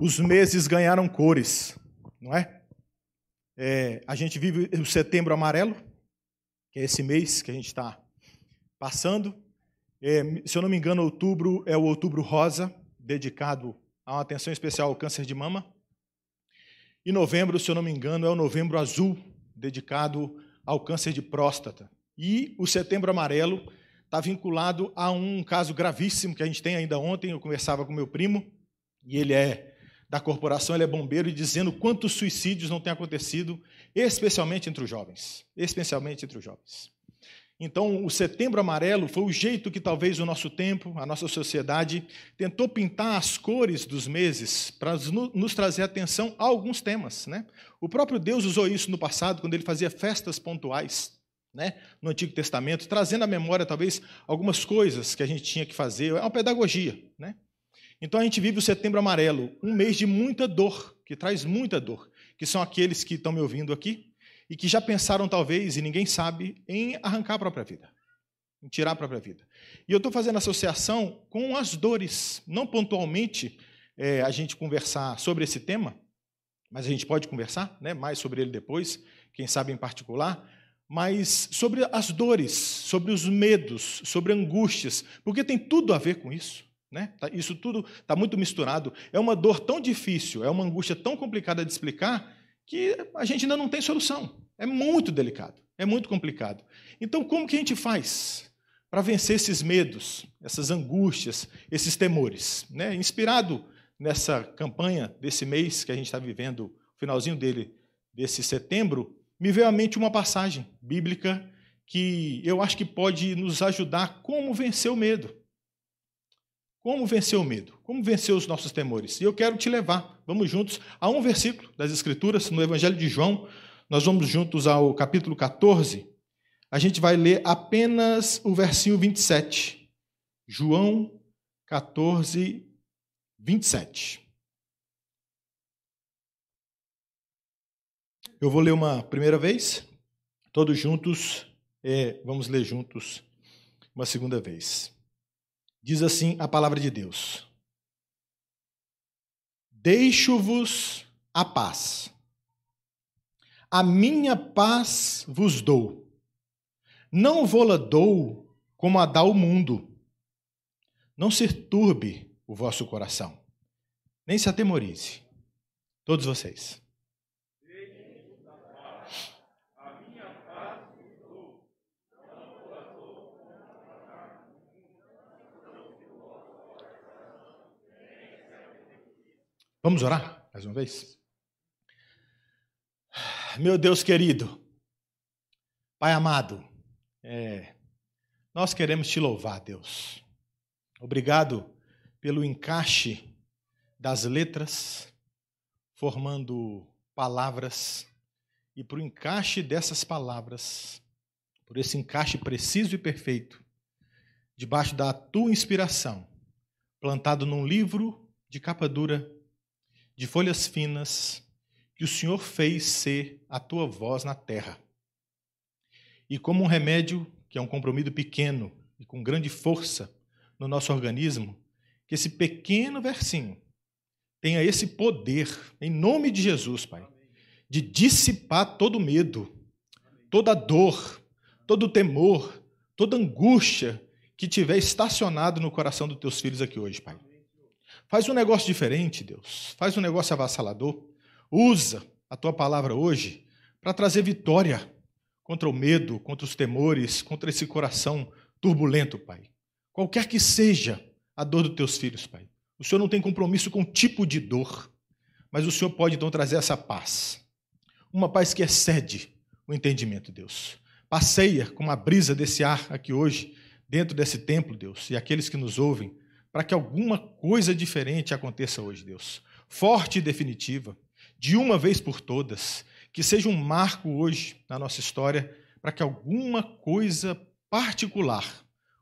os meses ganharam cores, não é? é a gente vive o setembro amarelo, que é esse mês que a gente está passando. É, se eu não me engano, outubro é o outubro rosa, dedicado a uma atenção especial ao câncer de mama. E novembro, se eu não me engano, é o novembro azul, dedicado ao câncer de próstata. E o setembro amarelo está vinculado a um caso gravíssimo que a gente tem ainda ontem. Eu conversava com meu primo, e ele é da corporação, ele é bombeiro, e dizendo quantos suicídios não têm acontecido, especialmente entre os jovens. Especialmente entre os jovens. Então, o Setembro Amarelo foi o jeito que talvez o nosso tempo, a nossa sociedade, tentou pintar as cores dos meses para nos trazer atenção a alguns temas. Né? O próprio Deus usou isso no passado, quando ele fazia festas pontuais né? no Antigo Testamento, trazendo à memória, talvez, algumas coisas que a gente tinha que fazer. É uma pedagogia. Né? Então a gente vive o setembro amarelo, um mês de muita dor, que traz muita dor, que são aqueles que estão me ouvindo aqui e que já pensaram, talvez, e ninguém sabe, em arrancar a própria vida, em tirar a própria vida. E eu estou fazendo associação com as dores, não pontualmente é, a gente conversar sobre esse tema, mas a gente pode conversar né, mais sobre ele depois, quem sabe em particular, mas sobre as dores, sobre os medos, sobre angústias, porque tem tudo a ver com isso. Né? Tá, isso tudo está muito misturado. É uma dor tão difícil, é uma angústia tão complicada de explicar que a gente ainda não tem solução. É muito delicado, é muito complicado. Então, como que a gente faz para vencer esses medos, essas angústias, esses temores? Né? Inspirado nessa campanha desse mês que a gente está vivendo, finalzinho dele, desse setembro, me veio à mente uma passagem bíblica que eu acho que pode nos ajudar como vencer o medo. Como vencer o medo? Como vencer os nossos temores? E eu quero te levar, vamos juntos, a um versículo das Escrituras, no Evangelho de João. Nós vamos juntos ao capítulo 14. A gente vai ler apenas o versinho 27. João 14, 27. Eu vou ler uma primeira vez, todos juntos, é, vamos ler juntos uma segunda vez. Diz assim a palavra de Deus: Deixo-vos a paz. A minha paz vos dou. Não vou-la dou como a dá o mundo. Não se turbe o vosso coração, nem se atemorize. Todos vocês. Vamos orar mais uma vez? Meu Deus querido, Pai amado, é, nós queremos te louvar, Deus. Obrigado pelo encaixe das letras, formando palavras, e para o encaixe dessas palavras, por esse encaixe preciso e perfeito, debaixo da tua inspiração, plantado num livro de capa dura de folhas finas, que o Senhor fez ser a tua voz na terra. E como um remédio, que é um comprimido pequeno e com grande força no nosso organismo, que esse pequeno versinho tenha esse poder, em nome de Jesus, Pai, de dissipar todo medo, toda dor, todo temor, toda angústia que tiver estacionado no coração dos teus filhos aqui hoje, Pai. Faz um negócio diferente, Deus. Faz um negócio avassalador. Usa a tua palavra hoje para trazer vitória contra o medo, contra os temores, contra esse coração turbulento, Pai. Qualquer que seja a dor dos teus filhos, Pai. O Senhor não tem compromisso com tipo de dor, mas o Senhor pode então trazer essa paz. Uma paz que excede o entendimento, Deus. Passeia com a brisa desse ar aqui hoje, dentro desse templo, Deus, e aqueles que nos ouvem para que alguma coisa diferente aconteça hoje, Deus. Forte e definitiva, de uma vez por todas, que seja um marco hoje na nossa história, para que alguma coisa particular,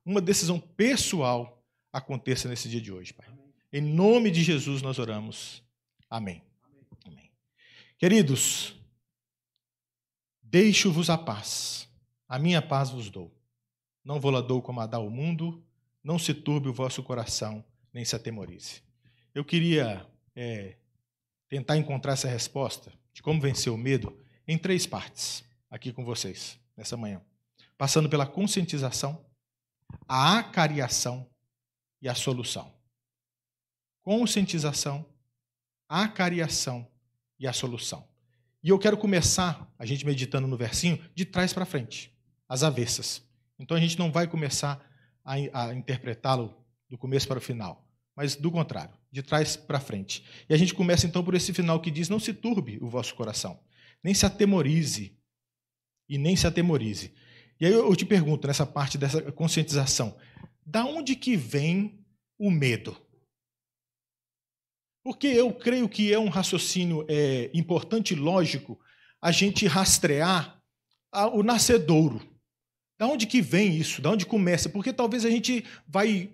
uma decisão pessoal, aconteça nesse dia de hoje, Pai. Em nome de Jesus nós oramos. Amém. Amém. Queridos, deixo-vos a paz. A minha paz vos dou. Não vou lá dou como a dá o mundo não se turbe o vosso coração, nem se atemorize. Eu queria é, tentar encontrar essa resposta de como vencer o medo em três partes, aqui com vocês, nessa manhã. Passando pela conscientização, a acariação e a solução. Conscientização, acariação e a solução. E eu quero começar, a gente meditando no versinho, de trás para frente, as avessas. Então a gente não vai começar a, a interpretá-lo do começo para o final, mas do contrário, de trás para frente. E a gente começa então por esse final que diz: Não se turbe o vosso coração, nem se atemorize, e nem se atemorize. E aí eu te pergunto, nessa parte dessa conscientização, da onde que vem o medo? Porque eu creio que é um raciocínio é, importante e lógico a gente rastrear o nascedouro da onde que vem isso? Da onde começa? Porque talvez a gente vai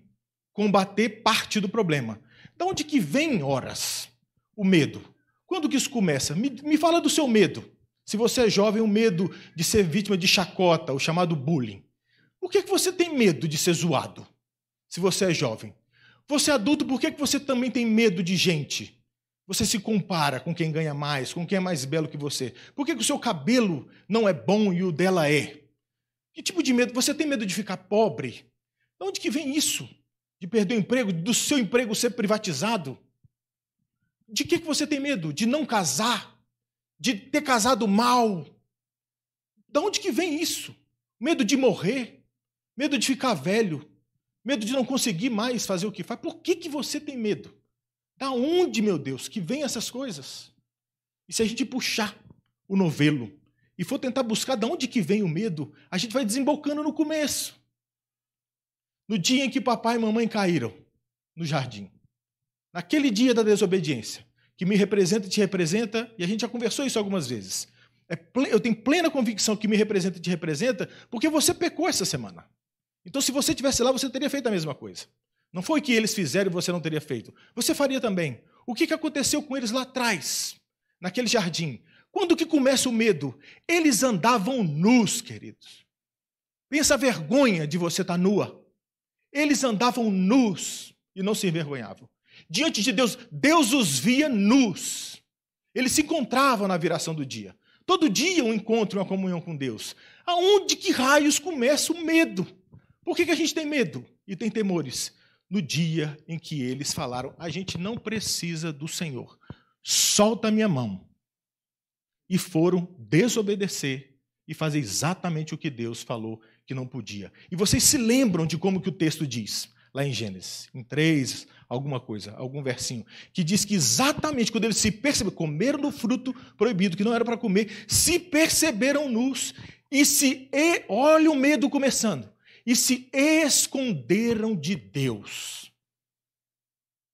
combater parte do problema. Da onde que vem, horas, o medo? Quando que isso começa? Me, me fala do seu medo. Se você é jovem, o medo de ser vítima de chacota, o chamado bullying. Por que, que você tem medo de ser zoado? Se você é jovem. Você é adulto, por que, que você também tem medo de gente? Você se compara com quem ganha mais, com quem é mais belo que você. Por que, que o seu cabelo não é bom e o dela é? Que tipo de medo? Você tem medo de ficar pobre? De onde que vem isso? De perder o emprego, do seu emprego ser privatizado? De que, que você tem medo? De não casar? De ter casado mal? De onde que vem isso? Medo de morrer? Medo de ficar velho? Medo de não conseguir mais fazer o que faz? Por que, que você tem medo? Da onde, meu Deus, que vem essas coisas? E se a gente puxar o novelo e for tentar buscar de onde que vem o medo, a gente vai desembocando no começo. No dia em que papai e mamãe caíram no jardim. Naquele dia da desobediência, que me representa e te representa, e a gente já conversou isso algumas vezes. É eu tenho plena convicção que me representa e te representa, porque você pecou essa semana. Então, se você tivesse lá, você teria feito a mesma coisa. Não foi que eles fizeram e você não teria feito. Você faria também. O que aconteceu com eles lá atrás, naquele jardim? Quando que começa o medo? Eles andavam nus, queridos. Pensa a vergonha de você estar tá nua. Eles andavam nus e não se envergonhavam. Diante de Deus, Deus os via nus. Eles se encontravam na viração do dia. Todo dia um encontro, uma comunhão com Deus. Aonde que raios começa o medo? Por que, que a gente tem medo e tem temores? No dia em que eles falaram, a gente não precisa do Senhor. Solta minha mão e foram desobedecer e fazer exatamente o que Deus falou que não podia. E vocês se lembram de como que o texto diz, lá em Gênesis, em 3, alguma coisa, algum versinho, que diz que exatamente quando eles se perceberam, comeram do fruto proibido, que não era para comer, se perceberam nus e se, e, olha o medo começando, e se esconderam de Deus.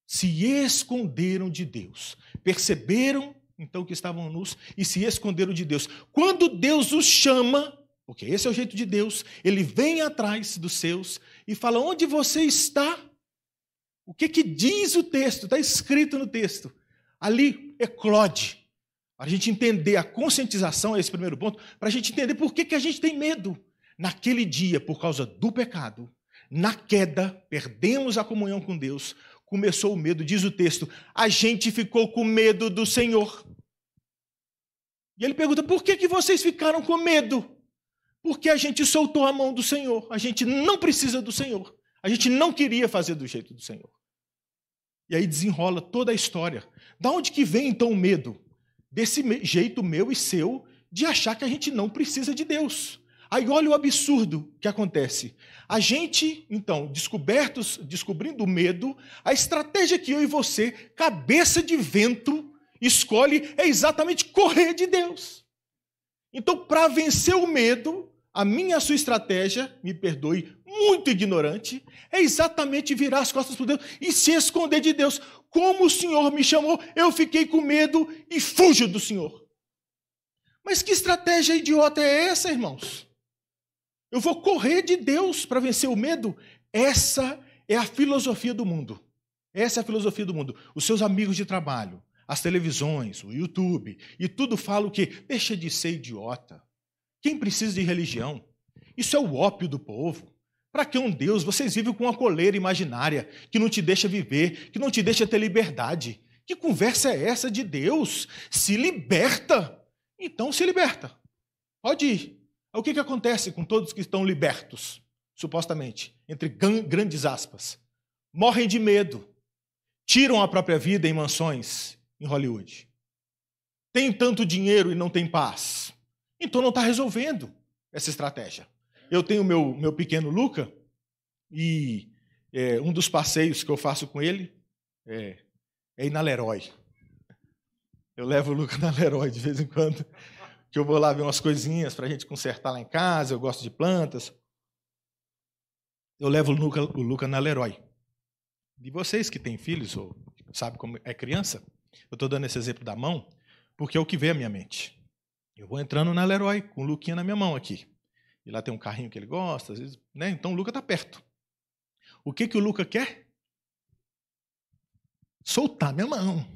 Se esconderam de Deus. Perceberam então que estavam nus e se esconderam de Deus. Quando Deus os chama, porque esse é o jeito de Deus, ele vem atrás dos seus e fala: Onde você está? O que, que diz o texto? Está escrito no texto. Ali, eclode. Para a gente entender a conscientização, é esse primeiro ponto, para a gente entender por que, que a gente tem medo. Naquele dia, por causa do pecado, na queda, perdemos a comunhão com Deus, começou o medo, diz o texto. A gente ficou com medo do Senhor. E ele pergunta: por que, que vocês ficaram com medo? Porque a gente soltou a mão do Senhor. A gente não precisa do Senhor. A gente não queria fazer do jeito do Senhor. E aí desenrola toda a história. Da onde que vem então o medo? Desse jeito meu e seu de achar que a gente não precisa de Deus. Aí olha o absurdo que acontece. A gente, então, descobertos, descobrindo o medo, a estratégia que eu e você, cabeça de vento, escolhe é exatamente correr de Deus. Então, para vencer o medo, a minha sua estratégia, me perdoe, muito ignorante, é exatamente virar as costas para Deus e se esconder de Deus. Como o Senhor me chamou, eu fiquei com medo e fujo do Senhor. Mas que estratégia idiota é essa, irmãos? Eu vou correr de Deus para vencer o medo? Essa é a filosofia do mundo. Essa é a filosofia do mundo. Os seus amigos de trabalho, as televisões, o YouTube, e tudo fala o quê? Deixa de ser idiota. Quem precisa de religião? Isso é o ópio do povo. Para que um Deus? Vocês vivem com uma coleira imaginária que não te deixa viver, que não te deixa ter liberdade. Que conversa é essa de Deus? Se liberta! Então se liberta. Pode ir. O que, que acontece com todos que estão libertos, supostamente, entre grandes aspas? Morrem de medo, tiram a própria vida em mansões em Hollywood. Tem tanto dinheiro e não tem paz. Então não está resolvendo essa estratégia. Eu tenho meu, meu pequeno Luca e é, um dos passeios que eu faço com ele é, é ir na Leroy. Eu levo o Luca na Leroy de vez em quando, que eu vou lá ver umas coisinhas para a gente consertar lá em casa. Eu gosto de plantas. Eu levo o Luca, o Luca na Leroy. E vocês que têm filhos ou sabem como é criança, eu estou dando esse exemplo da mão porque é o que vê a minha mente. Eu vou entrando na Leroy com o Luquinha na minha mão aqui. E lá tem um carrinho que ele gosta, às vezes, né? Então o Luca está perto. O que, que o Luca quer? Soltar minha mão.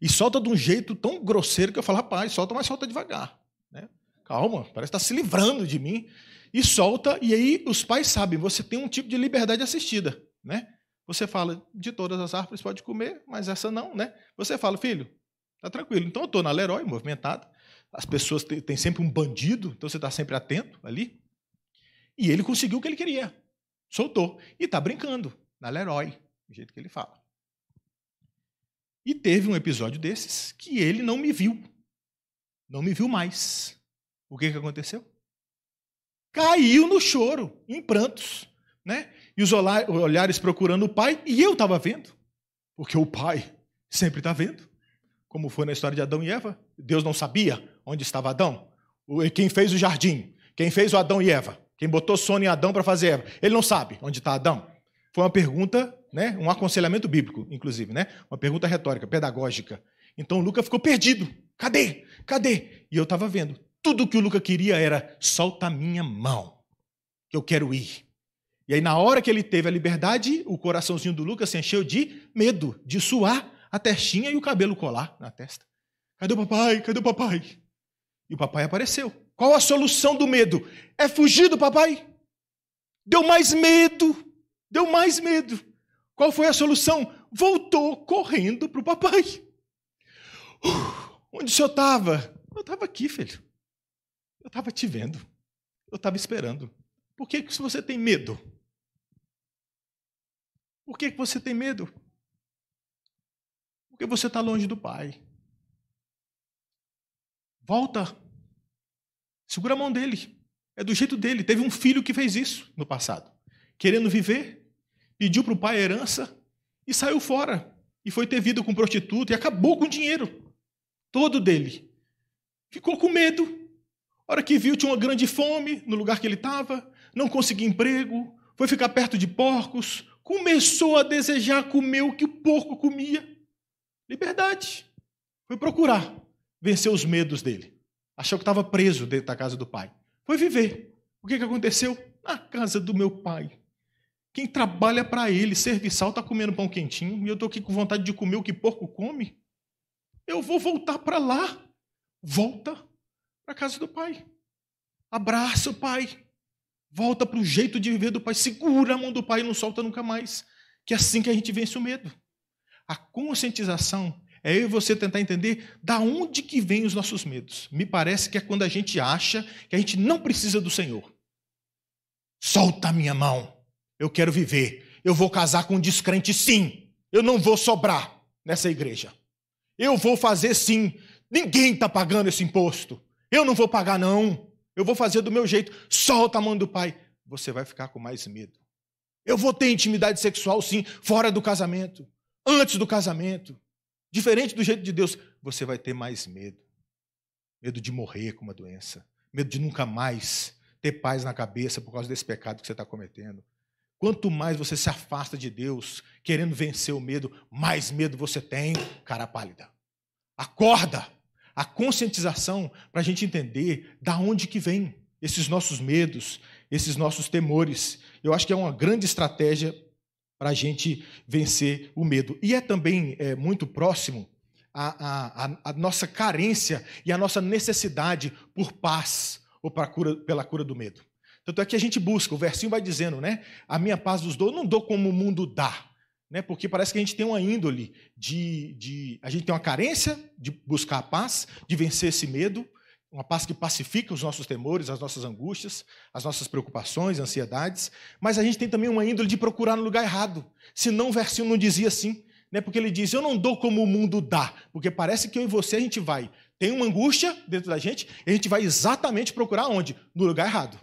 E solta de um jeito tão grosseiro que eu falo, rapaz, solta, mas solta devagar. Né? Calma, parece que está se livrando de mim. E solta, e aí os pais sabem, você tem um tipo de liberdade assistida. Né? Você fala, de todas as árvores pode comer, mas essa não, né? Você fala, filho, tá tranquilo. Então eu estou na Leroy, movimentado. As pessoas têm, sempre um bandido, então você está sempre atento ali. E ele conseguiu o que ele queria. Soltou. E está brincando na Leroy, do jeito que ele fala. E teve um episódio desses que ele não me viu. Não me viu mais. O que, que aconteceu? Caiu no choro, em prantos. Né? e os olhares procurando o pai, e eu estava vendo, porque o pai sempre está vendo. Como foi na história de Adão e Eva, Deus não sabia onde estava Adão, quem fez o jardim, quem fez o Adão e Eva, quem botou sono em Adão para fazer Eva. Ele não sabe onde está Adão. Foi uma pergunta, né, um aconselhamento bíblico, inclusive, né? uma pergunta retórica, pedagógica. Então o Luca ficou perdido. Cadê? Cadê? E eu estava vendo. Tudo que o Luca queria era: solta a minha mão, que eu quero ir. E aí, na hora que ele teve a liberdade, o coraçãozinho do Lucas se encheu de medo, de suar a testinha e o cabelo colar na testa. Cadê o papai? Cadê o papai? E o papai apareceu. Qual a solução do medo? É fugir do papai? Deu mais medo. Deu mais medo. Qual foi a solução? Voltou correndo para o papai. Uh, onde o senhor estava? Eu estava aqui, filho. Eu estava te vendo. Eu estava esperando. Por que, que você tem medo? Por é que você tem medo? Porque você está longe do Pai. Volta. Segura a mão dele. É do jeito dele. Teve um filho que fez isso no passado. Querendo viver, pediu para o pai herança e saiu fora. E foi ter vida com prostituta e acabou com o dinheiro todo dele. Ficou com medo. A hora que viu, tinha uma grande fome no lugar que ele estava, não conseguia emprego, foi ficar perto de porcos, começou a desejar comer o que o porco comia. Liberdade. Foi procurar vencer os medos dele. Achou que estava preso dentro da casa do pai. Foi viver. O que, que aconteceu? Na casa do meu pai. Quem trabalha para ele, serviçal, está comendo pão quentinho e eu estou aqui com vontade de comer o que porco come. Eu vou voltar para lá. Volta para a casa do pai. Abraça o pai. Volta para o jeito de viver do Pai. Segura a mão do Pai e não solta nunca mais. Que é assim que a gente vence o medo. A conscientização é eu e você tentar entender da onde que vêm os nossos medos. Me parece que é quando a gente acha que a gente não precisa do Senhor. Solta a minha mão. Eu quero viver. Eu vou casar com um descrente sim. Eu não vou sobrar nessa igreja. Eu vou fazer sim. Ninguém está pagando esse imposto. Eu não vou pagar não eu vou fazer do meu jeito, solta a mão do pai, você vai ficar com mais medo. Eu vou ter intimidade sexual, sim, fora do casamento, antes do casamento. Diferente do jeito de Deus, você vai ter mais medo. Medo de morrer com uma doença. Medo de nunca mais ter paz na cabeça por causa desse pecado que você está cometendo. Quanto mais você se afasta de Deus, querendo vencer o medo, mais medo você tem, cara pálida. Acorda! a conscientização para a gente entender da onde que vem esses nossos medos, esses nossos temores. Eu acho que é uma grande estratégia para a gente vencer o medo. E é também é, muito próximo à nossa carência e à nossa necessidade por paz ou cura, pela cura do medo. Tanto é que a gente busca, o versinho vai dizendo, né? A minha paz vos dou, não dou como o mundo dá né? porque parece que a gente tem uma índole de, de. A gente tem uma carência de buscar a paz, de vencer esse medo, uma paz que pacifica os nossos temores, as nossas angústias, as nossas preocupações, ansiedades, mas a gente tem também uma índole de procurar no lugar errado. Senão o versinho não dizia assim, né? Porque ele diz: "Eu não dou como o mundo dá", porque parece que eu e você a gente vai, tem uma angústia dentro da gente, e a gente vai exatamente procurar onde? No lugar errado,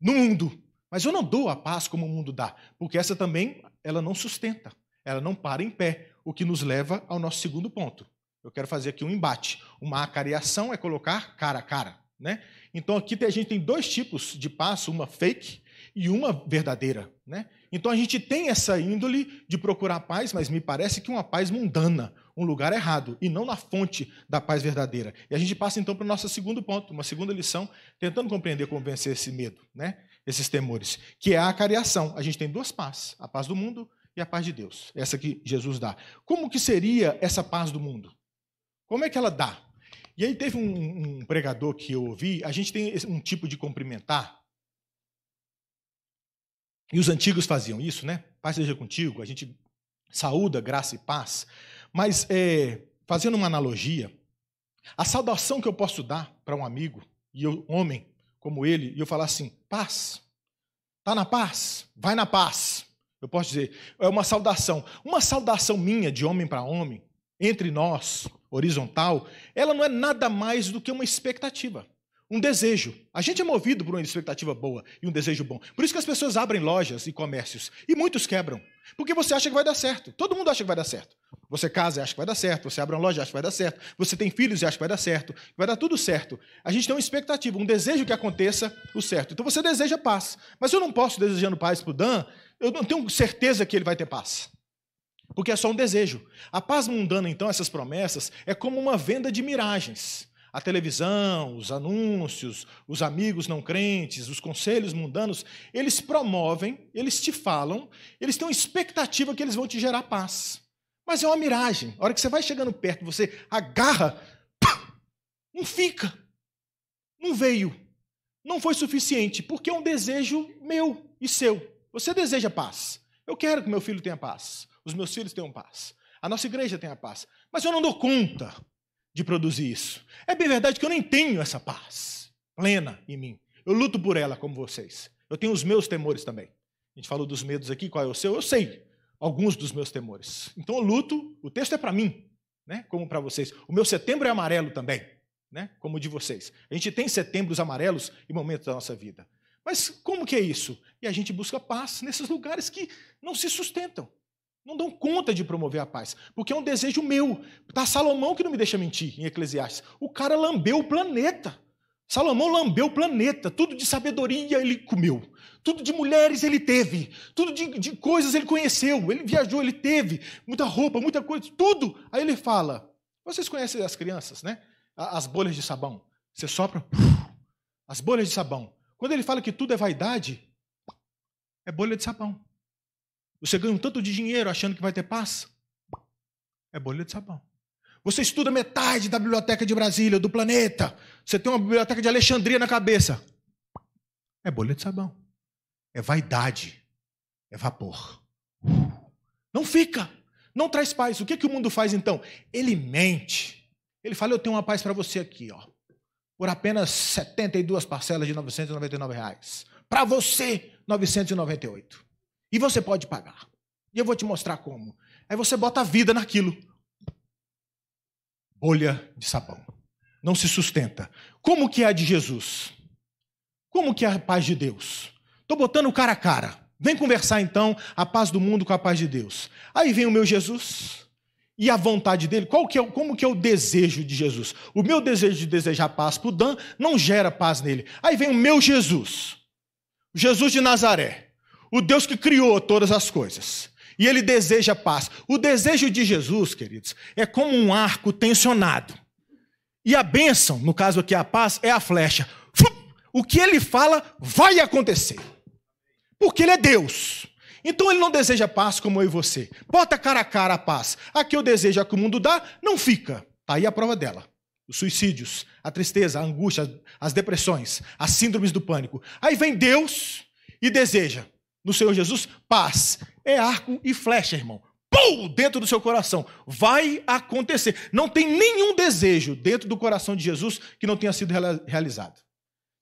no mundo. Mas eu não dou a paz como o mundo dá, porque essa também ela não sustenta. Ela não para em pé, o que nos leva ao nosso segundo ponto. Eu quero fazer aqui um embate. Uma acariação é colocar cara a cara. Né? Então aqui a gente tem dois tipos de passo, uma fake e uma verdadeira. Né? Então a gente tem essa índole de procurar paz, mas me parece que uma paz mundana, um lugar errado, e não na fonte da paz verdadeira. E a gente passa então para o nosso segundo ponto, uma segunda lição, tentando compreender como vencer esse medo, né? esses temores, que é a acariação. A gente tem duas paz, a paz do mundo e a paz de Deus, essa que Jesus dá. Como que seria essa paz do mundo? Como é que ela dá? E aí teve um, um pregador que eu ouvi, a gente tem um tipo de cumprimentar, e os antigos faziam isso, né? Paz seja contigo, a gente saúda, graça e paz. Mas, é, fazendo uma analogia, a saudação que eu posso dar para um amigo, e eu, homem como ele, e eu falar assim: paz, tá na paz, vai na paz. Eu posso dizer, é uma saudação. Uma saudação minha, de homem para homem, entre nós, horizontal, ela não é nada mais do que uma expectativa um desejo. A gente é movido por uma expectativa boa e um desejo bom. Por isso que as pessoas abrem lojas e comércios e muitos quebram. Porque você acha que vai dar certo. Todo mundo acha que vai dar certo. Você casa e acha que vai dar certo, você abre uma loja e acha que vai dar certo, você tem filhos e acha que vai dar certo, vai dar tudo certo. A gente tem uma expectativa, um desejo que aconteça o certo. Então você deseja paz. Mas eu não posso desejando paz para o Dan, eu não tenho certeza que ele vai ter paz. Porque é só um desejo. A paz mundana, então, essas promessas, é como uma venda de miragens. A televisão, os anúncios, os amigos não crentes, os conselhos mundanos, eles promovem, eles te falam, eles têm uma expectativa que eles vão te gerar paz. Mas é uma miragem. A hora que você vai chegando perto, você agarra, não fica. Não veio. Não foi suficiente, porque é um desejo meu e seu. Você deseja paz. Eu quero que meu filho tenha paz. Os meus filhos tenham paz. A nossa igreja tenha paz. Mas eu não dou conta de produzir isso. É bem verdade que eu nem tenho essa paz plena em mim. Eu luto por ela como vocês. Eu tenho os meus temores também. A gente falou dos medos aqui, qual é o seu? Eu sei alguns dos meus temores. Então eu luto, o texto é para mim, né? como para vocês. O meu setembro é amarelo também, né? como o de vocês. A gente tem setembros amarelos em momentos da nossa vida. Mas como que é isso? E a gente busca paz nesses lugares que não se sustentam. Não dão conta de promover a paz, porque é um desejo meu. Tá Salomão que não me deixa mentir em Eclesiastes. O cara lambeu o planeta. Salomão lambeu o planeta, tudo de sabedoria ele comeu, tudo de mulheres ele teve, tudo de, de coisas ele conheceu, ele viajou, ele teve, muita roupa, muita coisa, tudo. Aí ele fala: vocês conhecem as crianças, né? As bolhas de sabão. Você sopra, as bolhas de sabão. Quando ele fala que tudo é vaidade, é bolha de sabão. Você ganha um tanto de dinheiro achando que vai ter paz? É bolha de sabão. Você estuda metade da biblioteca de Brasília, do planeta. Você tem uma biblioteca de Alexandria na cabeça. É bolha de sabão. É vaidade. É vapor. Uh. Não fica. Não traz paz. O que, é que o mundo faz então? Ele mente. Ele fala: Eu tenho uma paz para você aqui, ó. Por apenas 72 parcelas de 999 reais. Para você, 998. E você pode pagar. E eu vou te mostrar como. Aí você bota a vida naquilo. Bolha de sabão. Não se sustenta. Como que é a de Jesus? Como que é a paz de Deus? Estou botando o cara a cara. Vem conversar então a paz do mundo com a paz de Deus. Aí vem o meu Jesus e a vontade dele. Qual que é, como que é o desejo de Jesus? O meu desejo de desejar paz para o Dan não gera paz nele. Aí vem o meu Jesus, Jesus de Nazaré o Deus que criou todas as coisas. E ele deseja paz. O desejo de Jesus, queridos, é como um arco tensionado. E a bênção, no caso aqui a paz, é a flecha. O que ele fala vai acontecer. Porque ele é Deus. Então ele não deseja paz como eu e você. Bota cara a cara a paz. A que eu desejo, a que o mundo dá, não fica. Está aí a prova dela. Os suicídios, a tristeza, a angústia, as depressões, as síndromes do pânico. Aí vem Deus e deseja no Senhor Jesus, paz. É arco e flecha, irmão. Pum! Dentro do seu coração. Vai acontecer. Não tem nenhum desejo dentro do coração de Jesus que não tenha sido realizado.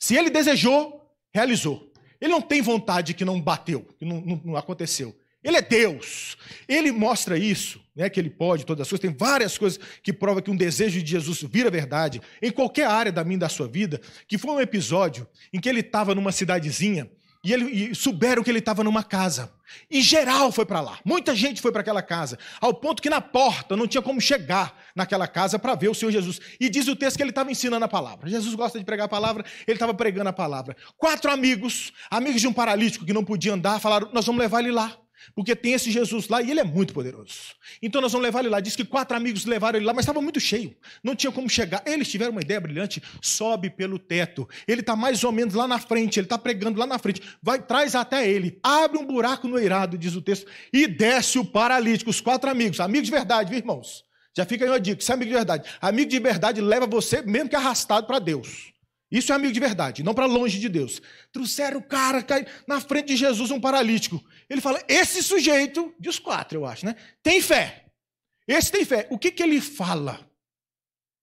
Se ele desejou, realizou. Ele não tem vontade que não bateu, que não, não, não aconteceu. Ele é Deus. Ele mostra isso, né, que ele pode todas as coisas. Tem várias coisas que provam que um desejo de Jesus vira verdade em qualquer área da minha da sua vida, que foi um episódio em que ele estava numa cidadezinha e, ele, e souberam que ele estava numa casa. E geral foi para lá. Muita gente foi para aquela casa. Ao ponto que na porta não tinha como chegar naquela casa para ver o Senhor Jesus. E diz o texto que ele estava ensinando a palavra. Jesus gosta de pregar a palavra, ele estava pregando a palavra. Quatro amigos, amigos de um paralítico que não podia andar, falaram: Nós vamos levar ele lá. Porque tem esse Jesus lá e ele é muito poderoso. Então nós vamos levar ele lá. Diz que quatro amigos levaram ele lá, mas estava muito cheio. Não tinha como chegar. Eles tiveram uma ideia brilhante. Sobe pelo teto. Ele está mais ou menos lá na frente. Ele está pregando lá na frente. Vai, traz até ele. Abre um buraco no eirado, diz o texto. E desce o paralítico. Os quatro amigos. Amigos de verdade, viu, irmãos? Já fica aí uma dica. Isso é amigo de verdade. Amigo de verdade leva você, mesmo que arrastado, para Deus. Isso é amigo de verdade, não para longe de Deus. Trouxeram o cara cai, na frente de Jesus, um paralítico. Ele fala: esse sujeito, de os quatro, eu acho, né? Tem fé. Esse tem fé. O que, que ele fala?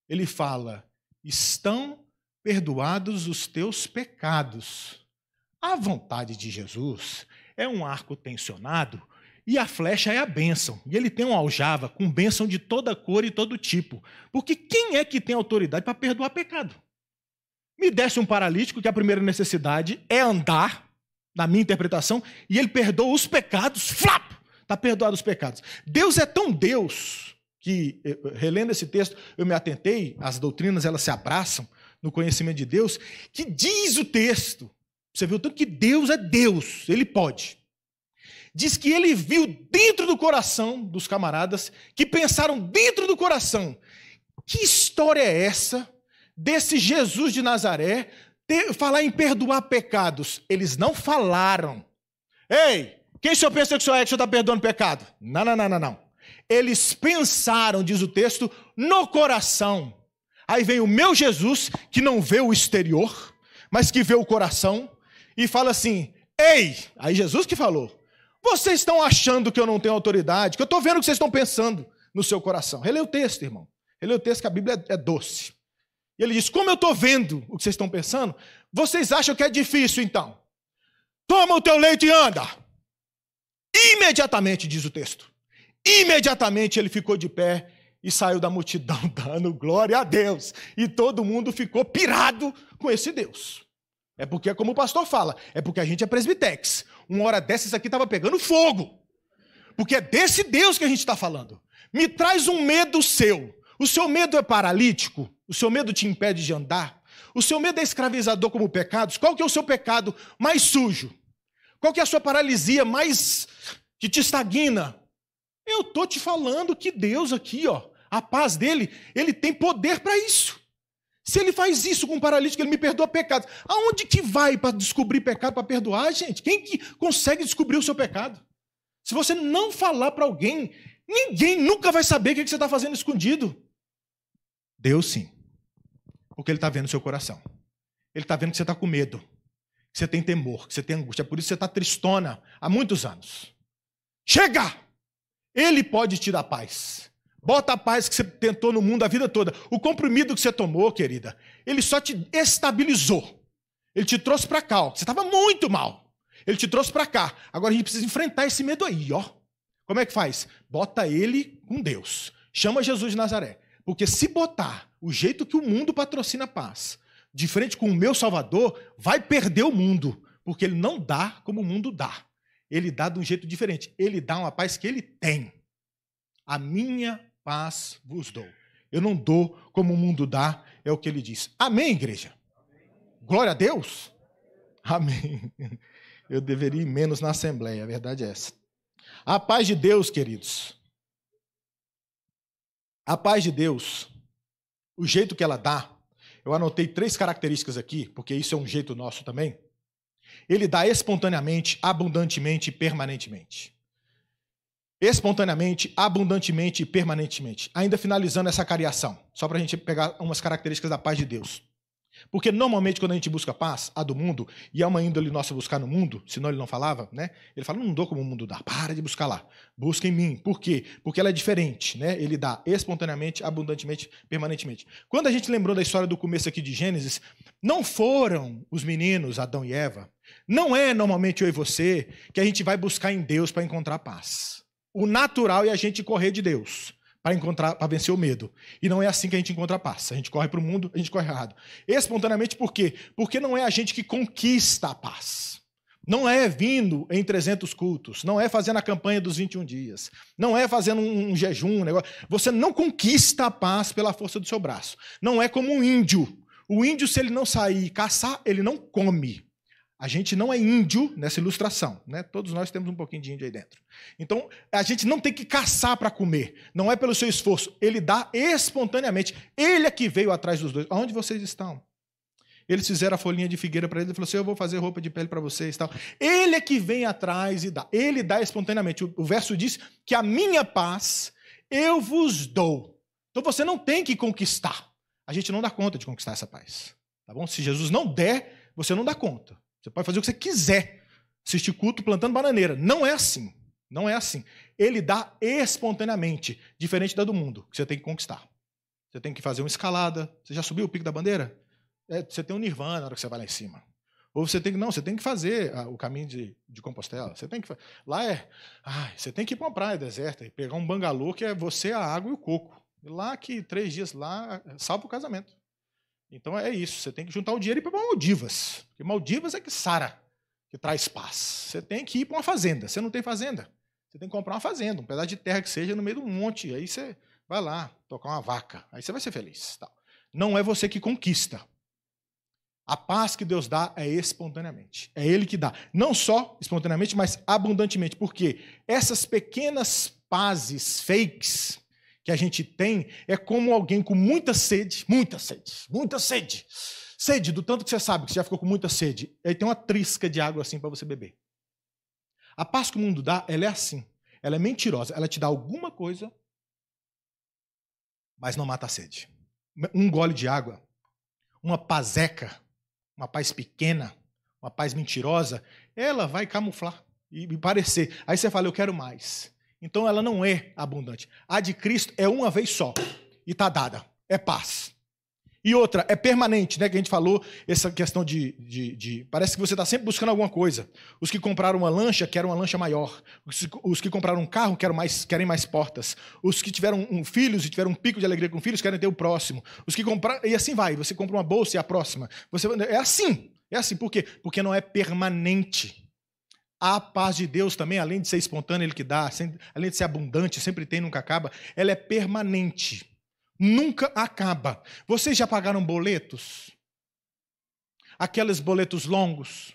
Ele fala: estão perdoados os teus pecados. A vontade de Jesus é um arco tensionado e a flecha é a bênção. E ele tem um aljava com bênção de toda cor e todo tipo. Porque quem é que tem autoridade para perdoar pecado? me desse um paralítico, que a primeira necessidade é andar, na minha interpretação, e ele perdoa os pecados, flap! Está perdoado os pecados. Deus é tão Deus que, eh, eh, relendo esse texto, eu me atentei, as doutrinas elas se abraçam no conhecimento de Deus, que diz o texto, você viu tanto que Deus é Deus, ele pode. Diz que ele viu dentro do coração dos camaradas que pensaram dentro do coração: que história é essa desse Jesus de Nazaré ter, falar em perdoar pecados. Eles não falaram. Ei, quem senhor pensa que o senhor é que o senhor está perdoando pecado? Não, não, não, não, não. Eles pensaram, diz o texto, no coração. Aí vem o meu Jesus, que não vê o exterior, mas que vê o coração, e fala assim: Ei, aí Jesus que falou, vocês estão achando que eu não tenho autoridade, que eu estou vendo o que vocês estão pensando no seu coração. Relê o texto, irmão. Relê o texto que a Bíblia é, é doce. E ele diz: Como eu estou vendo o que vocês estão pensando, vocês acham que é difícil então? Toma o teu leite e anda. Imediatamente, diz o texto. Imediatamente ele ficou de pé e saiu da multidão, dando glória a Deus. E todo mundo ficou pirado com esse Deus. É porque, como o pastor fala, é porque a gente é presbitex. Uma hora dessas aqui estava pegando fogo. Porque é desse Deus que a gente está falando. Me traz um medo seu. O seu medo é paralítico? O seu medo te impede de andar? O seu medo é escravizador como pecados? Qual que é o seu pecado mais sujo? Qual que é a sua paralisia mais que te estagna? Eu tô te falando que Deus aqui, ó, a paz dele, ele tem poder para isso. Se ele faz isso com um paralítico, ele me perdoa pecados. Aonde que vai para descobrir pecado, para perdoar, gente? Quem que consegue descobrir o seu pecado? Se você não falar para alguém, ninguém nunca vai saber o que você está fazendo escondido. Deus sim. Porque Ele está vendo o seu coração. Ele está vendo que você está com medo, que você tem temor, que você tem angústia. É por isso você está tristona há muitos anos. Chega! Ele pode te dar paz. Bota a paz que você tentou no mundo a vida toda. O comprimido que você tomou, querida, ele só te estabilizou. Ele te trouxe para cá. Ó. Você estava muito mal. Ele te trouxe para cá. Agora a gente precisa enfrentar esse medo aí, ó. Como é que faz? Bota ele com Deus. Chama Jesus de Nazaré. Porque se botar o jeito que o mundo patrocina a paz, de frente com o meu Salvador, vai perder o mundo, porque ele não dá como o mundo dá. Ele dá de um jeito diferente. Ele dá uma paz que ele tem. A minha paz vos dou. Eu não dou como o mundo dá, é o que ele diz. Amém, igreja? Glória a Deus? Amém. Eu deveria ir menos na Assembleia, a verdade é essa. A paz de Deus, queridos, a paz de Deus, o jeito que ela dá, eu anotei três características aqui, porque isso é um jeito nosso também. Ele dá espontaneamente, abundantemente e permanentemente. Espontaneamente, abundantemente e permanentemente. Ainda finalizando essa cariação, só para a gente pegar umas características da paz de Deus. Porque normalmente quando a gente busca paz, a do mundo, e é uma índole nossa buscar no mundo, senão ele não falava, né? Ele fala, não dou como o mundo dá, para de buscar lá, busca em mim. Por quê? Porque ela é diferente, né? Ele dá espontaneamente, abundantemente, permanentemente. Quando a gente lembrou da história do começo aqui de Gênesis, não foram os meninos, Adão e Eva, não é normalmente eu e você que a gente vai buscar em Deus para encontrar paz. O natural é a gente correr de Deus para encontrar, para vencer o medo. E não é assim que a gente encontra a paz. A gente corre para o mundo, a gente corre errado. Espontaneamente por quê? Porque não é a gente que conquista a paz. Não é vindo em 300 cultos, não é fazendo a campanha dos 21 dias, não é fazendo um, um jejum, um negócio. Você não conquista a paz pela força do seu braço. Não é como um índio. O índio, se ele não sair caçar, ele não come. A gente não é índio nessa ilustração, né? Todos nós temos um pouquinho de índio aí dentro. Então, a gente não tem que caçar para comer. Não é pelo seu esforço. Ele dá espontaneamente. Ele é que veio atrás dos dois. Onde vocês estão? Eles fizeram a folhinha de figueira para ele. Ele falou assim: Eu vou fazer roupa de pele para vocês. Tal. Ele é que vem atrás e dá. Ele dá espontaneamente. O, o verso diz que a minha paz eu vos dou. Então você não tem que conquistar. A gente não dá conta de conquistar essa paz. Tá bom? Se Jesus não der, você não dá conta. Você pode fazer o que você quiser. Assistir culto plantando bananeira. Não é assim. Não é assim. Ele dá espontaneamente, diferente da do mundo, que você tem que conquistar. Você tem que fazer uma escalada. Você já subiu o pico da bandeira? É, você tem um nirvana na hora que você vai lá em cima. Ou você tem que. Não, você tem que fazer ah, o caminho de, de Compostela. Você tem que. Lá é. Ai, você tem que ir para uma praia deserta e pegar um bangalô que é você, a água e o coco. E lá que três dias lá é, salva o casamento. Então é isso, você tem que juntar o dinheiro e ir para Maldivas. Porque Maldivas é que sara, que traz paz. Você tem que ir para uma fazenda. Você não tem fazenda? Você tem que comprar uma fazenda, um pedaço de terra que seja no meio de um monte. Aí você vai lá tocar uma vaca. Aí você vai ser feliz. Tal. Não é você que conquista. A paz que Deus dá é espontaneamente. É Ele que dá. Não só espontaneamente, mas abundantemente. Porque essas pequenas pazes fakes que a gente tem é como alguém com muita sede, muita sede, muita sede. Sede, do tanto que você sabe que você já ficou com muita sede. Aí tem uma trisca de água assim para você beber. A paz que o mundo dá, ela é assim. Ela é mentirosa. Ela te dá alguma coisa, mas não mata a sede. Um gole de água, uma pazeca, uma paz pequena, uma paz mentirosa, ela vai camuflar e parecer. Aí você fala, eu quero mais. Então ela não é abundante. A de Cristo é uma vez só e está dada. É paz. E outra, é permanente, né? Que a gente falou, essa questão de. de, de... parece que você está sempre buscando alguma coisa. Os que compraram uma lancha querem uma lancha maior. Os, os que compraram um carro querem mais, querem mais portas. Os que tiveram um, filhos e tiveram um pico de alegria com filhos querem ter o próximo. Os que compraram. E assim vai. Você compra uma bolsa e a próxima. Você, é assim. É assim. Por quê? Porque não é permanente. A paz de Deus também, além de ser espontânea, Ele que dá, além de ser abundante, sempre tem, nunca acaba, ela é permanente. Nunca acaba. Vocês já pagaram boletos? Aqueles boletos longos?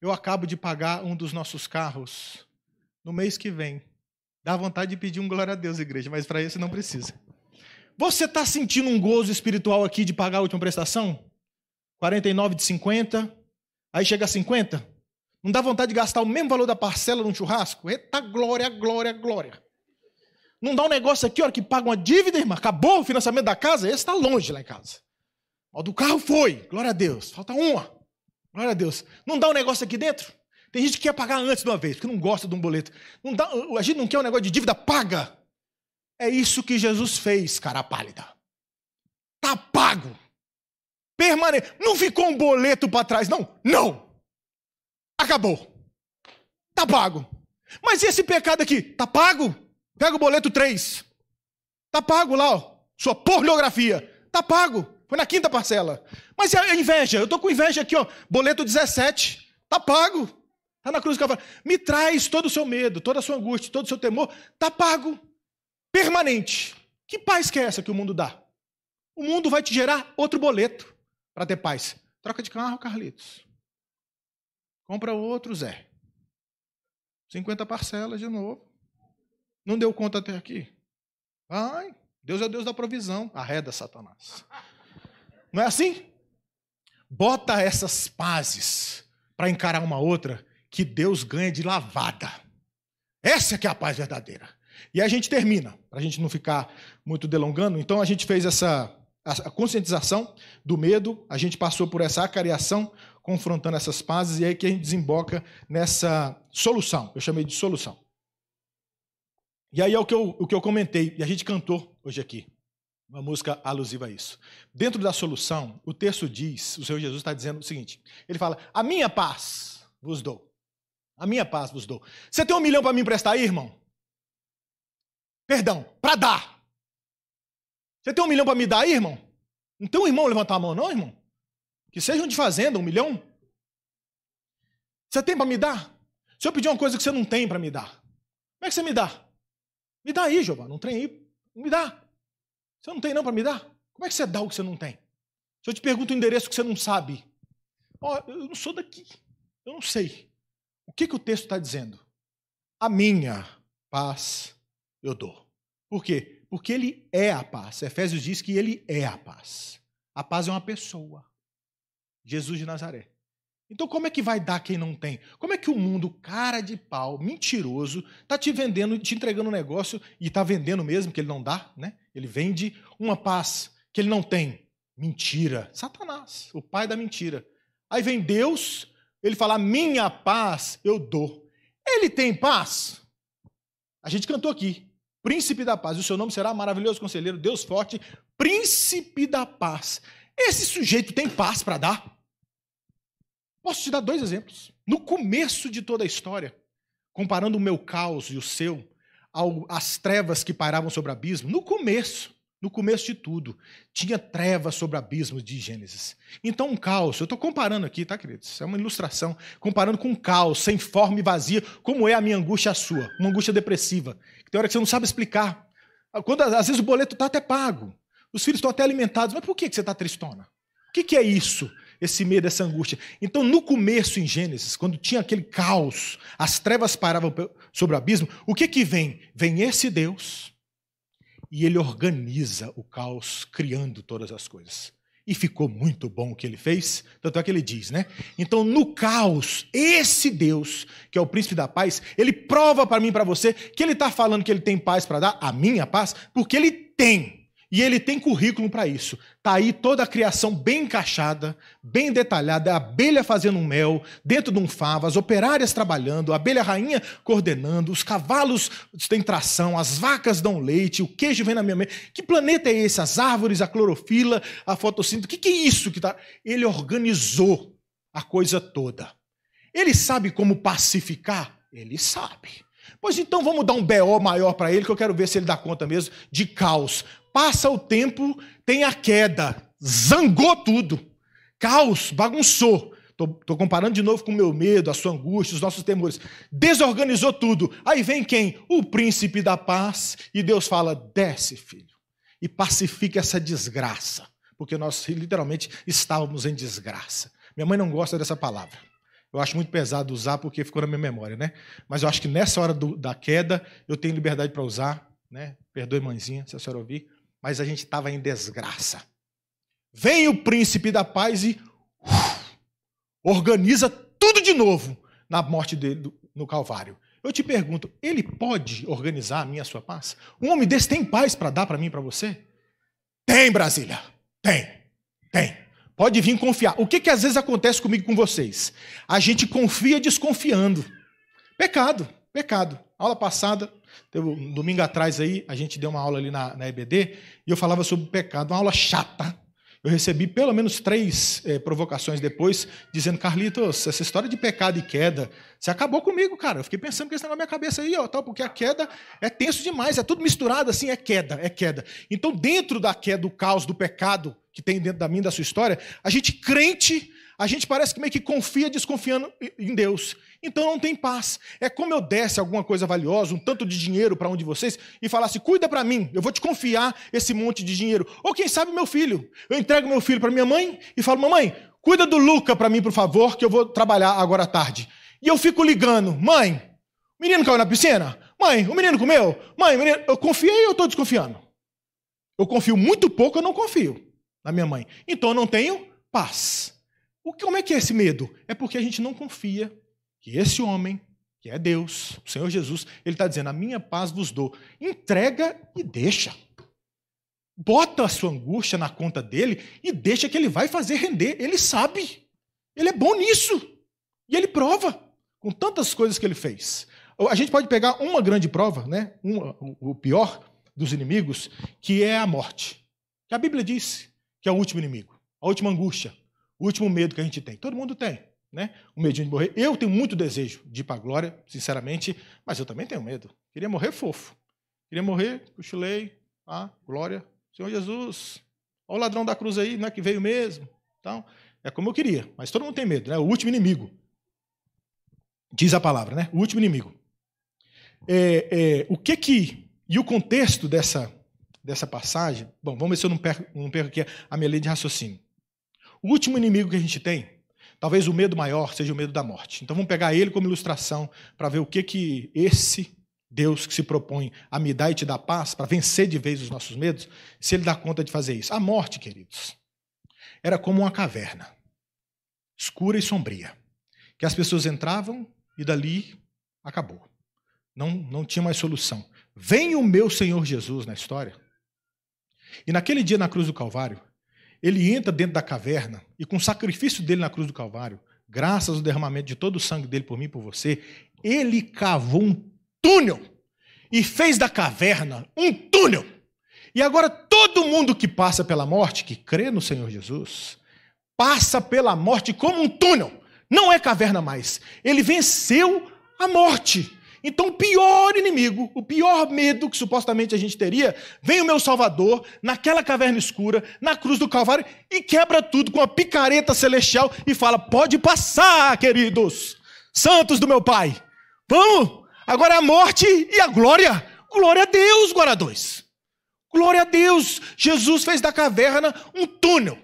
Eu acabo de pagar um dos nossos carros no mês que vem. Dá vontade de pedir um glória a Deus, igreja, mas para isso não precisa. Você está sentindo um gozo espiritual aqui de pagar a última prestação? 49 de 50, aí chega a 50? Não dá vontade de gastar o mesmo valor da parcela num churrasco? Eita glória, glória, glória. Não dá um negócio aqui, hora que paga uma dívida, irmã. Acabou o financiamento da casa? Esse está longe lá em casa. O do carro foi. Glória a Deus. Falta uma. Glória a Deus. Não dá um negócio aqui dentro? Tem gente que quer pagar antes de uma vez, porque não gosta de um boleto. Não dá, a gente não quer um negócio de dívida paga. É isso que Jesus fez, cara pálida. Tá pago. Permane... Não ficou um boleto para trás, não. Não acabou. Tá pago. Mas esse pecado aqui, tá pago? Pega o boleto 3. Tá pago lá, ó. Sua pornografia. Tá pago. Foi na quinta parcela. Mas é a inveja. Eu tô com inveja aqui, ó. Boleto 17. Tá pago. Tá na cruz do cavalo. Me traz todo o seu medo, toda a sua angústia, todo o seu temor. Tá pago. Permanente. Que paz que é essa que o mundo dá? O mundo vai te gerar outro boleto para ter paz. Troca de carro, Carlitos. Compra outro, Zé. 50 parcelas de novo. Não deu conta até aqui? ai, Deus é o Deus da provisão. Arreda, Satanás. Não é assim? Bota essas pazes para encarar uma outra que Deus ganha de lavada. Essa que é a paz verdadeira. E a gente termina, para a gente não ficar muito delongando. Então a gente fez essa conscientização do medo, a gente passou por essa acariação, confrontando essas pazes, e aí que a gente desemboca nessa solução. Eu chamei de solução. E aí é o que eu, o que eu comentei, e a gente cantou hoje aqui. Uma música alusiva a isso. Dentro da solução, o texto diz, o Senhor Jesus está dizendo o seguinte: ele fala, a minha paz vos dou. A minha paz vos dou. Você tem um milhão para me emprestar aí, irmão? Perdão, para dar. Você tem um milhão para me dar aí, irmão? Não tem um irmão levantar a mão, não, irmão? Que sejam de fazenda, um milhão. Você tem para me dar? Se eu pedir uma coisa que você não tem para me dar, como é que você me dá? Me dá aí, Jeová, não tem aí, me dá. Você não tem não para me dar? Como é que você dá o que você não tem? Se eu te pergunto o um endereço que você não sabe, ó, oh, eu não sou daqui, eu não sei. O que, que o texto está dizendo? A minha paz eu dou. Por quê? Porque ele é a paz. Efésios diz que ele é a paz. A paz é uma pessoa. Jesus de Nazaré. Então, como é que vai dar quem não tem? Como é que o mundo, cara de pau, mentiroso, está te vendendo, te entregando um negócio e está vendendo mesmo, que ele não dá, né? Ele vende uma paz que ele não tem. Mentira. Satanás, o pai da mentira. Aí vem Deus, ele fala: Minha paz eu dou. Ele tem paz? A gente cantou aqui. Príncipe da paz, o seu nome será maravilhoso conselheiro, Deus forte, príncipe da paz. Esse sujeito tem paz para dar? Posso te dar dois exemplos. No começo de toda a história, comparando o meu caos e o seu, as trevas que pairavam sobre o abismo, no começo, no começo de tudo, tinha trevas sobre o abismo de Gênesis. Então, um caos, eu estou comparando aqui, tá, queridos? É uma ilustração, comparando com um caos, sem forma e vazio. como é a minha angústia a sua, uma angústia depressiva. Tem hora que você não sabe explicar. Quando, às vezes o boleto está até pago, os filhos estão até alimentados, mas por que, que você está tristona? O que, que é isso? esse medo, essa angústia. Então, no começo em Gênesis, quando tinha aquele caos, as trevas paravam sobre o abismo, o que que vem? Vem esse Deus e ele organiza o caos, criando todas as coisas. E ficou muito bom o que ele fez, tanto é que ele diz, né? Então, no caos, esse Deus, que é o príncipe da paz, ele prova para mim e para você que ele está falando que ele tem paz para dar, a minha paz, porque ele tem. E ele tem currículo para isso. Tá aí toda a criação bem encaixada, bem detalhada, a abelha fazendo um mel, dentro de um favo, as operárias trabalhando, a abelha rainha coordenando, os cavalos têm tração, as vacas dão leite, o queijo vem na minha mente. Que planeta é esse? As árvores, a clorofila, a fotossíntese. O que, que é isso que está? Ele organizou a coisa toda. Ele sabe como pacificar? Ele sabe. Pois então vamos dar um BO maior para ele, que eu quero ver se ele dá conta mesmo de caos. Passa o tempo, tem a queda, zangou tudo. Caos, bagunçou. Estou comparando de novo com o meu medo, a sua angústia, os nossos temores. Desorganizou tudo. Aí vem quem? O príncipe da paz. E Deus fala: desce, filho, e pacifica essa desgraça. Porque nós literalmente estávamos em desgraça. Minha mãe não gosta dessa palavra. Eu acho muito pesado usar porque ficou na minha memória, né? Mas eu acho que nessa hora do, da queda eu tenho liberdade para usar, né? Perdoe, mãezinha, se a senhora ouvir mas a gente estava em desgraça. Vem o príncipe da paz e uf, organiza tudo de novo na morte dele no Calvário. Eu te pergunto, ele pode organizar a minha a sua paz? Um homem desse tem paz para dar para mim e para você? Tem, Brasília. Tem. Tem. Pode vir confiar. O que, que às vezes acontece comigo com vocês? A gente confia desconfiando. Pecado, pecado. Aula passada, teve um domingo atrás aí, a gente deu uma aula ali na, na EBD e eu falava sobre o pecado, uma aula chata. Eu recebi pelo menos três é, provocações depois, dizendo, Carlitos, essa história de pecado e queda, você acabou comigo, cara. Eu fiquei pensando que isso na minha cabeça aí, ó, tal, porque a queda é tenso demais, é tudo misturado assim, é queda, é queda. Então, dentro da queda, do caos, do pecado que tem dentro da minha, da sua história, a gente crente, a gente parece que meio que confia desconfiando em Deus. Então não tem paz. É como eu desse alguma coisa valiosa, um tanto de dinheiro para um de vocês e falasse: "Cuida para mim, eu vou te confiar esse monte de dinheiro". Ou quem sabe meu filho. Eu entrego meu filho para minha mãe e falo: "Mamãe, cuida do Luca para mim, por favor, que eu vou trabalhar agora à tarde". E eu fico ligando: "Mãe, o menino caiu na piscina? Mãe, o menino comeu? Mãe, menino, eu confiei ou eu estou desconfiando?" Eu confio muito pouco, eu não confio na minha mãe. Então eu não tenho paz. O que, como é que é esse medo? É porque a gente não confia que esse homem, que é Deus, o Senhor Jesus, ele está dizendo: A minha paz vos dou. Entrega e deixa. Bota a sua angústia na conta dele e deixa que ele vai fazer render. Ele sabe. Ele é bom nisso. E ele prova com tantas coisas que ele fez. A gente pode pegar uma grande prova, né? o pior dos inimigos, que é a morte. Que a Bíblia diz que é o último inimigo, a última angústia, o último medo que a gente tem. Todo mundo tem né? Um medinho de morrer. Eu tenho muito desejo de ir para a glória, sinceramente, mas eu também tenho medo. Queria morrer fofo. Queria morrer, cochilei, ah, glória, Senhor Jesus. Olha o ladrão da cruz aí, não é que veio mesmo. Então, é como eu queria, mas todo mundo tem medo, né? O último inimigo. Diz a palavra, né? O último inimigo. É, é, o que que. E o contexto dessa, dessa passagem. Bom, vamos ver se eu não perco, não perco aqui a minha lei de raciocínio. O último inimigo que a gente tem Talvez o medo maior seja o medo da morte. Então vamos pegar ele como ilustração para ver o que, que esse Deus que se propõe a me dar e te dar paz, para vencer de vez os nossos medos, se ele dá conta de fazer isso. A morte, queridos, era como uma caverna, escura e sombria, que as pessoas entravam e dali acabou. Não, não tinha mais solução. Vem o meu Senhor Jesus na história. E naquele dia na cruz do Calvário, ele entra dentro da caverna e, com o sacrifício dele na cruz do Calvário, graças ao derramamento de todo o sangue dele por mim e por você, ele cavou um túnel e fez da caverna um túnel. E agora todo mundo que passa pela morte, que crê no Senhor Jesus, passa pela morte como um túnel. Não é caverna mais. Ele venceu a morte. Então, o pior inimigo, o pior medo que supostamente a gente teria, vem o meu Salvador naquela caverna escura, na cruz do Calvário, e quebra tudo com a picareta celestial e fala: pode passar, queridos, santos do meu Pai. Vamos! Agora é a morte e a glória. Glória a Deus, Guaradões. Glória a Deus. Jesus fez da caverna um túnel.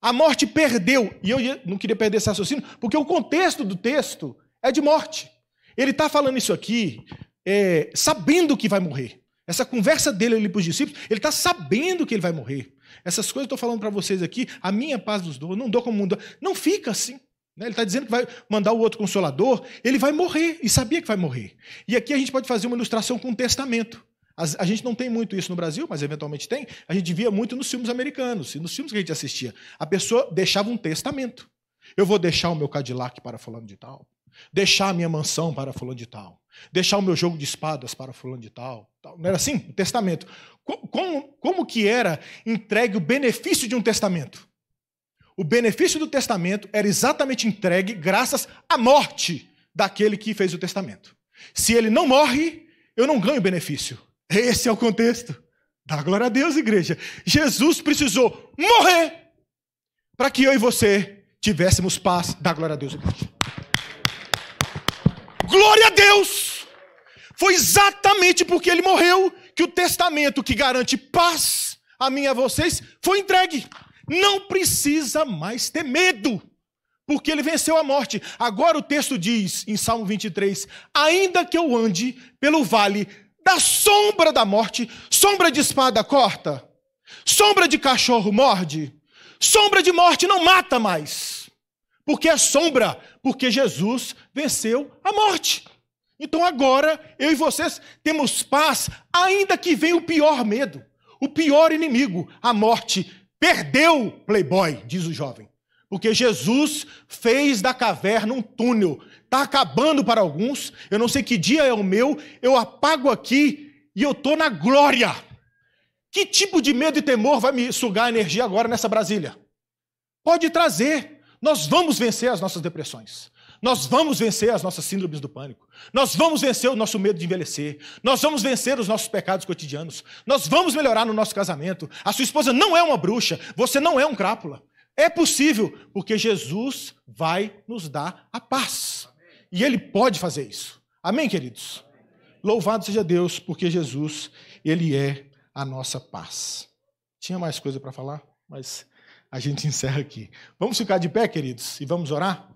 A morte perdeu. E eu não queria perder esse raciocínio, porque o contexto do texto é de morte. Ele está falando isso aqui é, sabendo que vai morrer. Essa conversa dele ali para os discípulos, ele está sabendo que ele vai morrer. Essas coisas eu estou falando para vocês aqui, a minha paz dos dou, não dou como mundo. Não fica assim. Né? Ele está dizendo que vai mandar o outro consolador, ele vai morrer, e sabia que vai morrer. E aqui a gente pode fazer uma ilustração com o testamento. A, gente não tem muito isso no Brasil, mas eventualmente tem. A gente via muito nos filmes americanos, e nos filmes que a gente assistia. A pessoa deixava um testamento. Eu vou deixar o meu Cadillac para falando de tal deixar a minha mansão para fulano de tal, deixar o meu jogo de espadas para fulano de tal. tal. Não era assim? O testamento. Como, como que era entregue o benefício de um testamento? O benefício do testamento era exatamente entregue graças à morte daquele que fez o testamento. Se ele não morre, eu não ganho benefício. Esse é o contexto. Dá glória a Deus, igreja. Jesus precisou morrer para que eu e você tivéssemos paz. Dá glória a Deus, igreja. Glória a Deus! Foi exatamente porque ele morreu que o testamento que garante paz a mim e a vocês foi entregue. Não precisa mais ter medo, porque ele venceu a morte. Agora o texto diz em Salmo 23: Ainda que eu ande pelo vale da sombra da morte, sombra de espada corta, sombra de cachorro morde, sombra de morte não mata mais porque é sombra, porque Jesus venceu a morte. Então agora eu e vocês temos paz, ainda que venha o pior medo, o pior inimigo, a morte. Perdeu, playboy, diz o jovem. Porque Jesus fez da caverna um túnel. Está acabando para alguns. Eu não sei que dia é o meu. Eu apago aqui e eu estou na glória. Que tipo de medo e temor vai me sugar energia agora nessa Brasília? Pode trazer. Nós vamos vencer as nossas depressões. Nós vamos vencer as nossas síndromes do pânico. Nós vamos vencer o nosso medo de envelhecer. Nós vamos vencer os nossos pecados cotidianos. Nós vamos melhorar no nosso casamento. A sua esposa não é uma bruxa. Você não é um crápula. É possível, porque Jesus vai nos dar a paz. E Ele pode fazer isso. Amém, queridos? Louvado seja Deus, porque Jesus, Ele é a nossa paz. Tinha mais coisa para falar, mas a gente encerra aqui. Vamos ficar de pé, queridos, e vamos orar?